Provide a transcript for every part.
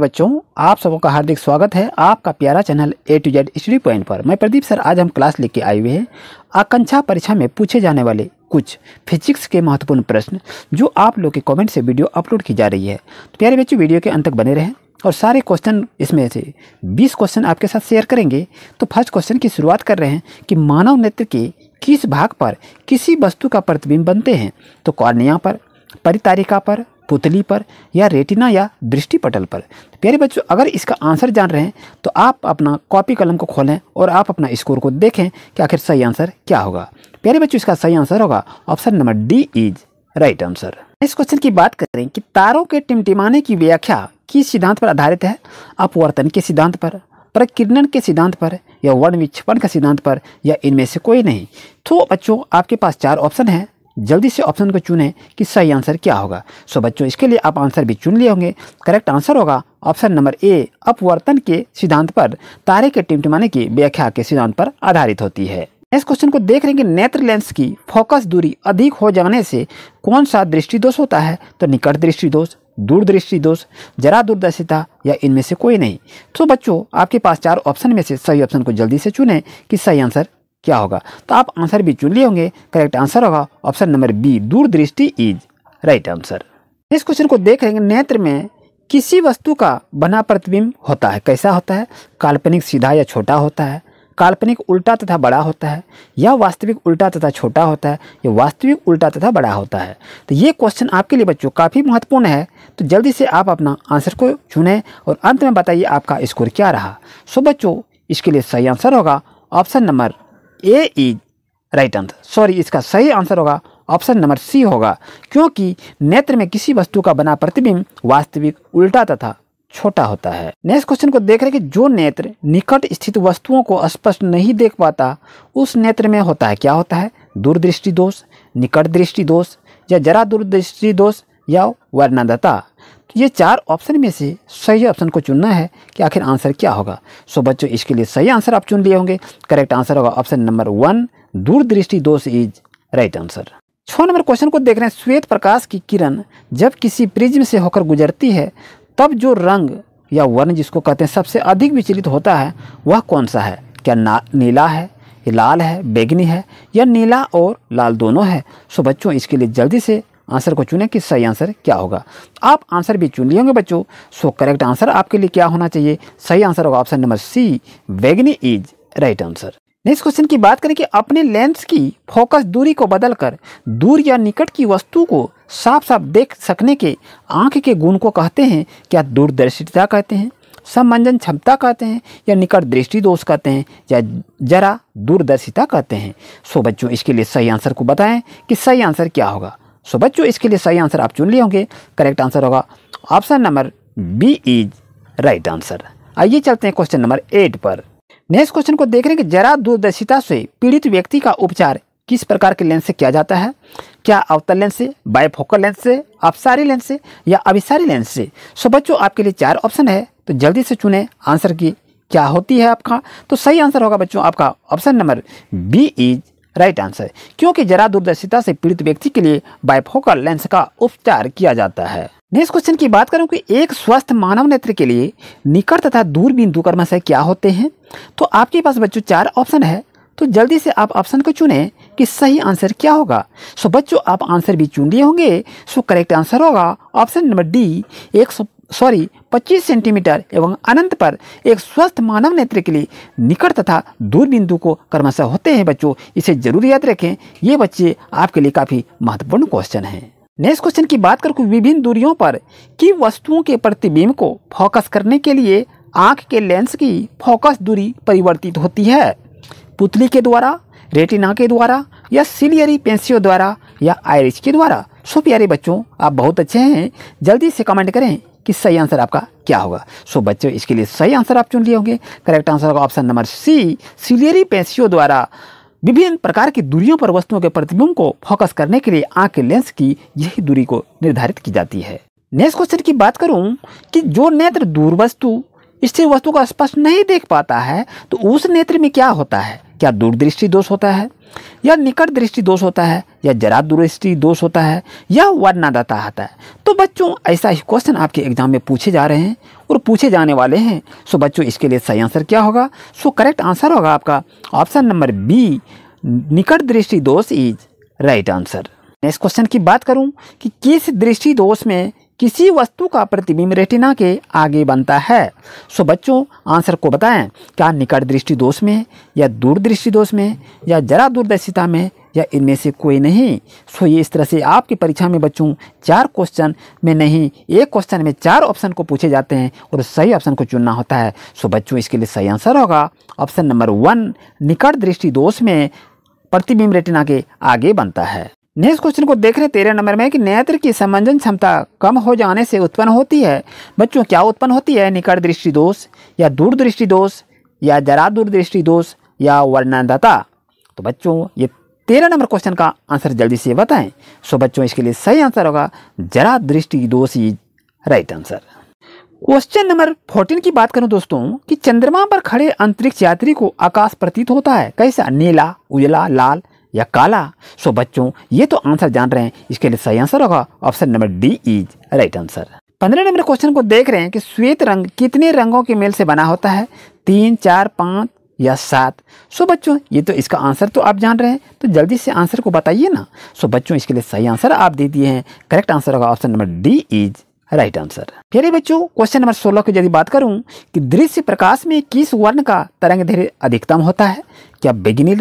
बच्चों आप सबों का हार्दिक स्वागत है आपका प्यारा channel A to Z study point पर मैं प्रदीप सर आज हम क्लास लेके आए हुए हैं आकांक्षा परीक्षा में पूछे जाने वाले कुछ फिजिक्स के महत्वपूर्ण प्रश्न जो आप लोग के कमेंट से वीडियो अपलोड की जा रही है तो प्यारे बच्चों वीडियो के अंत तक बने रहें और सारे क्वेश्चन इसमें से बीस क्वेश्चन आपके साथ शेयर करेंगे तो फर्स्ट क्वेश्चन की शुरुआत कर रहे हैं कि मानव नेत्र के किस भाग पर किसी वस्तु का प्रतिबिंब बनते हैं तो कॉर्निया पर परितारिका पर पुतली पर या रेटिना या दृष्टि पटल पर तो प्यारे बच्चों अगर इसका आंसर जान रहे हैं तो आप अपना कॉपी कलम को खोलें और आप अपना स्कोर को देखें कि आखिर सही आंसर क्या होगा प्यारे बच्चों इसका सही आंसर होगा option number D is right answer इस क्वेश्चन की बात करें कि तारों के टिमटिमाने की व्याख्या किस सिद्धांत पर आधारित है अपवर्तन के सिद्धांत पर प्रकिरणन के सिद्धांत पर या वर्ण विक्षपण के सिद्धांत पर या इनमें से कोई नहीं तो बच्चों आपके पास चार ऑप्शन हैं जल्दी से ऑप्शन को चुनें कि सही आंसर क्या होगा सो बच्चों इसके लिए आप आंसर भी चुन लिए होंगे करेक्ट आंसर होगा ऑप्शन नंबर ए अपवर्तन के सिद्धांत पर तारे के टिमटिमाने की व्याख्या के सिद्धांत पर आधारित होती है नेक्स्ट क्वेश्चन को देख रहे हैं कि नेत्र लेंस की फोकस दूरी अधिक हो जाने से कौन सा दृष्टि दोष होता है तो निकट दृष्टि दोष दूरदृष्टि दोष जरा दूरदर्शिता या इनमें से कोई नहीं तो बच्चों आपके पास चार ऑप्शन में से सही ऑप्शन को जल्दी से चुनें कि सही आंसर क्या होगा तो आप आंसर भी चुन लिए होंगे करेक्ट आंसर होगा ऑप्शन नंबर बी दूरदृष्टि इज राइट आंसर इस क्वेश्चन को देख नेत्र में किसी वस्तु का बना प्रतिबिंब होता है कैसा होता है काल्पनिक सीधा या छोटा होता है काल्पनिक उल्टा तथा बड़ा होता है या वास्तविक उल्टा तथा छोटा होता है या वास्तविक उल्टा तथा बड़ा होता है तो ये क्वेश्चन आपके लिए बच्चों काफ़ी महत्वपूर्ण है तो जल्दी से आप अपना आंसर को चुनें और अंत में बताइए आपका स्कोर क्या रहा सो बच्चों इसके लिए सही आंसर होगा option number A is right answer sorry इसका सही आंसर होगा ऑप्शन नंबर सी होगा क्योंकि नेत्र में किसी वस्तु का बना प्रतिबिंब वास्तविक उल्टा तथा छोटा होता है नेक्स्ट क्वेश्चन को देख रहे कि जो नेत्र निकट स्थित वस्तुओं को स्पष्ट नहीं देख पाता उस नेत्र में होता है क्या होता है दूरदृष्टि दोष निकट दृष्टि दोष या जरा दूरदृष्टि दोष या वर्णदता ये चार ऑप्शन में से सही ऑप्शन को चुनना है कि आखिर आंसर क्या होगा सो बच्चों इसके लिए सही आंसर आप चुन लिए होंगे करेक्ट आंसर होगा ऑप्शन नंबर वन दूरदृष्टि दोष इज राइट आंसर छो नंबर क्वेश्चन को देख रहे हैं श्वेत प्रकाश की किरण जब किसी प्रिज्म से होकर गुजरती है तब जो रंग या वर्ण जिसको कहते हैं सबसे अधिक विचलित होता है वह कौन सा है क्या ना नीला है लाल है बैगनी है या नीला और लाल दोनों है सो बच्चों इसके लिए जल्दी से आंसर को चुने कि सही आंसर क्या होगा आप आंसर भी चुन लिए बच्चों सो करेक्ट आंसर आपके लिए क्या होना चाहिए सही आंसर होगा ऑप्शन नंबर सी वेगनी is right answer next question की बात करें कि अपने लेंस की फोकस दूरी को बदलकर दूर या निकट की वस्तु को साफ साफ देख सकने के आंख के गुण को कहते हैं क्या दूरदर्शिता कहते हैं समंजन क्षमता कहते हैं या निकट दृष्टि दोष कहते हैं या जरा दूरदर्शिता कहते हैं सो बच्चों इसके लिए सही आंसर को बताएं कि सही आंसर क्या होगा सो बच्चों इसके लिए सही आंसर आप चुन लिए होंगे करेक्ट आंसर होगा option number B is right answer आइए चलते हैं क्वेश्चन नंबर एट पर नेक्स्ट क्वेश्चन को देख रहे हैं कि जरा दूरदर्शिता से पीड़ित व्यक्ति का उपचार किस प्रकार के लेंस से किया जाता है क्या अवतल लेंस से बायफोकल लेंस से अपसारी लेंस से या अभिसारी लेंस से सो बच्चों आपके लिए चार ऑप्शन है तो जल्दी से चुने आंसर की क्या होती है आपका तो सही आंसर होगा बच्चों आपका option number B is right answer क्योंकि जरा दूरदर्शिता से पीड़ित व्यक्ति के लिए बाइफोकल लेंस का उपचार किया जाता है नेक्स्ट क्वेश्चन की बात करूं कि एक स्वस्थ मानव नेत्र के लिए निकट तथा दूरबीन दुकर्म से क्या होते हैं तो आपके पास बच्चों चार ऑप्शन है तो जल्दी से आप ऑप्शन को चुने कि सही आंसर क्या होगा सो बच्चों आप आंसर भी चुन लिए होंगे सो करेक्ट आंसर होगा ऑप्शन नंबर डी एक सौ सॉरी 25 सेंटीमीटर एवं अनंत पर एक स्वस्थ मानव नेत्र के लिए निकट तथा दूर बिंदु को क्रमशः होते हैं बच्चों इसे जरूर याद रखें ये बच्चे आपके लिए काफ़ी महत्वपूर्ण क्वेश्चन है नेक्स्ट क्वेश्चन की बात करूँ विभिन्न दूरियों पर की वस्तुओं के प्रतिबिंब को फोकस करने के लिए आँख के लेंस की फोकस दूरी परिवर्तित होती है पुतली के द्वारा रेटिना के द्वारा या सिलियरी पेंसियों द्वारा या आयरिश के द्वारा सो प्यारे बच्चों आप बहुत अच्छे हैं जल्दी से कमेंट करें कि सही आंसर आपका क्या होगा सो बच्चों इसके लिए सही आंसर आप चुन लिए होंगे करेक्ट आंसर होगा ऑप्शन नंबर सी सिलियरी पेशियों द्वारा विभिन्न प्रकार की दूरियों पर वस्तुओं के प्रतिबिंब को फोकस करने के लिए आँख के लेंस की यही दूरी को निर्धारित की जाती है नेक्स्ट क्वेश्चन की बात करूं कि जो नेत्र दूर वस्तु स्थिर वस्तु का स्पष्ट नहीं देख पाता है तो उस नेत्र में क्या होता है क्या दूरदृष्टि दोष होता है या निकट दृष्टि दोष होता है या जरा दृष्टि दोष होता है या वर्णादाता आता है तो बच्चों ऐसा ही क्वेश्चन आपके एग्जाम में पूछे जा रहे हैं और पूछे जाने वाले हैं सो बच्चों इसके लिए सही आंसर क्या होगा सो करेक्ट आंसर होगा आपका ऑप्शन नंबर बी निकट दृष्टि दोष is right answer next question की बात करूं कि किस दृष्टि दोष में किसी वस्तु का प्रतिबिंब रेटिना के आगे बनता है सो बच्चों आंसर को बताएं क्या निकट दृष्टि दोष में या दूर दृष्टि दोष में या जरा दूरदर्शिता में या इनमें से कोई नहीं सो ये इस तरह से आपकी परीक्षा में बच्चों चार क्वेश्चन में नहीं एक क्वेश्चन में चार ऑप्शन को पूछे जाते हैं और सही ऑप्शन को चुनना होता है सो बच्चों इसके लिए सही आंसर होगा ऑप्शन नंबर वन निकट दृष्टि दोष में प्रतिबिंब रेटिना के आगे बनता है नेक्स्ट क्वेश्चन को देख रहे तेरह नंबर में कि नेत्र की समंजन क्षमता कम हो जाने से उत्पन्न होती है बच्चों क्या उत्पन्न होती है निकट दृष्टि दोष या दूर दृष्टि दोष या जरा दूर दृष्टि दोष या वर्णनदाता तो बच्चों ये तेरह नंबर क्वेश्चन का आंसर जल्दी से बताएं सो बच्चों इसके लिए सही आंसर होगा जरा दृष्टि दोष is right answer question number fourteen की बात करूं दोस्तों कि चंद्रमा पर खड़े अंतरिक्ष यात्री को आकाश प्रतीत होता है कैसा नीला उजला लाल या काला सो बच्चों ये तो आंसर जान रहे हैं इसके लिए सही आंसर होगा option number D is right answer पंद्रह नंबर क्वेश्चन को देख रहे हैं कि श्वेत रंग कितने रंगों के मेल से बना होता है तीन चार पाँच या सात सो बच्चों ये तो इसका आंसर तो आप जान रहे हैं तो जल्दी से आंसर को बताइए ना सो बच्चों इसके लिए सही आंसर आप दे दिए हैं करेक्ट आंसर होगा option number D is right answer फिर बच्चों क्वेश्चन नंबर सोलह की यदि बात करूं कि दृश्य प्रकाश में किस वर्ण का तरंग धैर्य अधिकतम होता है क्या बेगिनी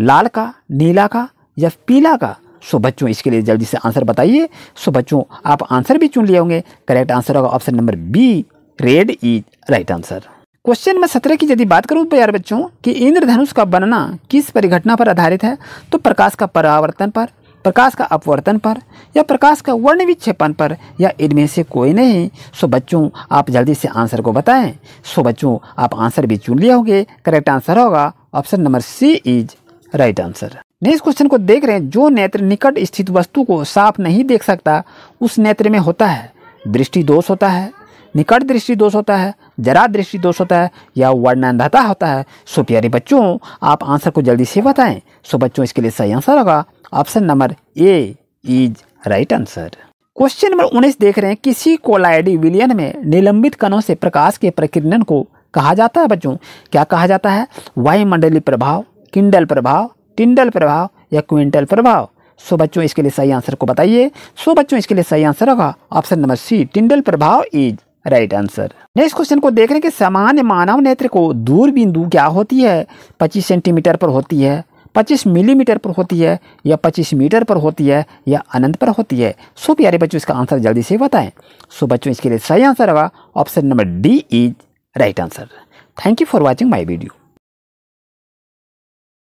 लाल का नीला का या पीला का सो बच्चों इसके लिए जल्दी से आंसर बताइए सो बच्चों आप आंसर भी चुन लिए होंगे करेक्ट आंसर होगा option number B red is right answer question number सत्रह की यदि बात करूँ प्यार तो बच्चों कि इंद्रधनुष का बनना किस परिघटना पर आधारित है तो प्रकाश का परावर्तन पर प्रकाश का अपवर्तन पर या प्रकाश का वर्ण विक्षेपण पर या इनमें से कोई नहीं सो बच्चों आप जल्दी से आंसर को बताएं सो बच्चों आप आंसर भी चुन लिए होंगे करेक्ट आंसर होगा option number C is right answer next question को देख रहे हैं जो नेत्र निकट स्थित वस्तु को साफ नहीं देख सकता उस नेत्र में होता है दृष्टि दोष होता है निकट दृष्टि दोष होता है जरा दृष्टि दोष होता है या वर्णाधता होता है सो प्यारे बच्चों आप आंसर को जल्दी से बताएं सो बच्चों इसके लिए सही आंसर होगा option number A is right answer question number उन्नीस देख रहे हैं किसी कोलाइडी विलियन में निलंबित कणों से प्रकाश के प्रकीर्णन को कहा जाता है बच्चों क्या कहा जाता है वायुमंडली प्रभाव किंडल प्रभाव टिंडल प्रभाव या क्विंटल प्रभाव सो बच्चों इसके लिए सही आंसर को बताइए सो बच्चों इसके लिए सही आंसर होगा ऑप्शन नंबर सी टिंडल प्रभाव is right answer next question को देख रहे हैं कि सामान्य मानव नेत्र को दूर बिंदु क्या होती है 25 सेंटीमीटर पर होती है 25 मिलीमीटर पर होती है या 25 मीटर पर होती है या अनंत पर होती है सो प्यारे बच्चों इसका आंसर जल्दी से बताएं सो बच्चों इसके लिए सही आंसर होगा option number D is right answer thank you for watching my video